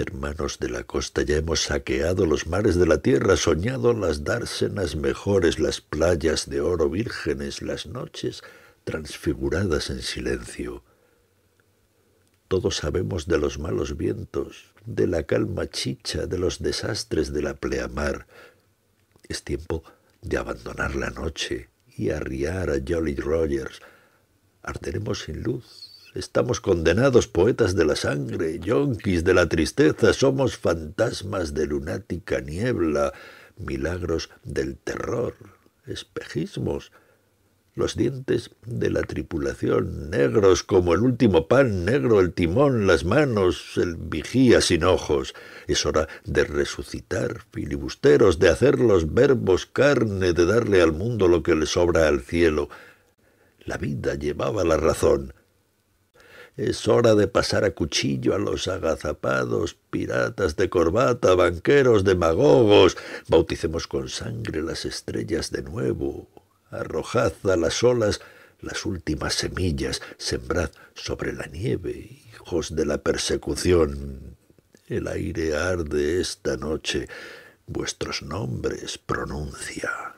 Hermanos de la costa, ya hemos saqueado los mares de la tierra, soñado las dársenas mejores, las playas de oro vírgenes, las noches transfiguradas en silencio. Todos sabemos de los malos vientos, de la calma chicha, de los desastres de la pleamar. Es tiempo de abandonar la noche y arriar a Jolly Rogers. Arderemos sin luz, Estamos condenados poetas de la sangre, yonquis de la tristeza, somos fantasmas de lunática niebla, milagros del terror, espejismos, los dientes de la tripulación, negros como el último pan, negro el timón, las manos, el vigía sin ojos. Es hora de resucitar, filibusteros, de hacer los verbos carne, de darle al mundo lo que le sobra al cielo. La vida llevaba la razón. Es hora de pasar a cuchillo a los agazapados, piratas de corbata, banqueros, demagogos. Bauticemos con sangre las estrellas de nuevo. Arrojad a las olas las últimas semillas, sembrad sobre la nieve, hijos de la persecución. El aire arde esta noche, vuestros nombres pronuncia.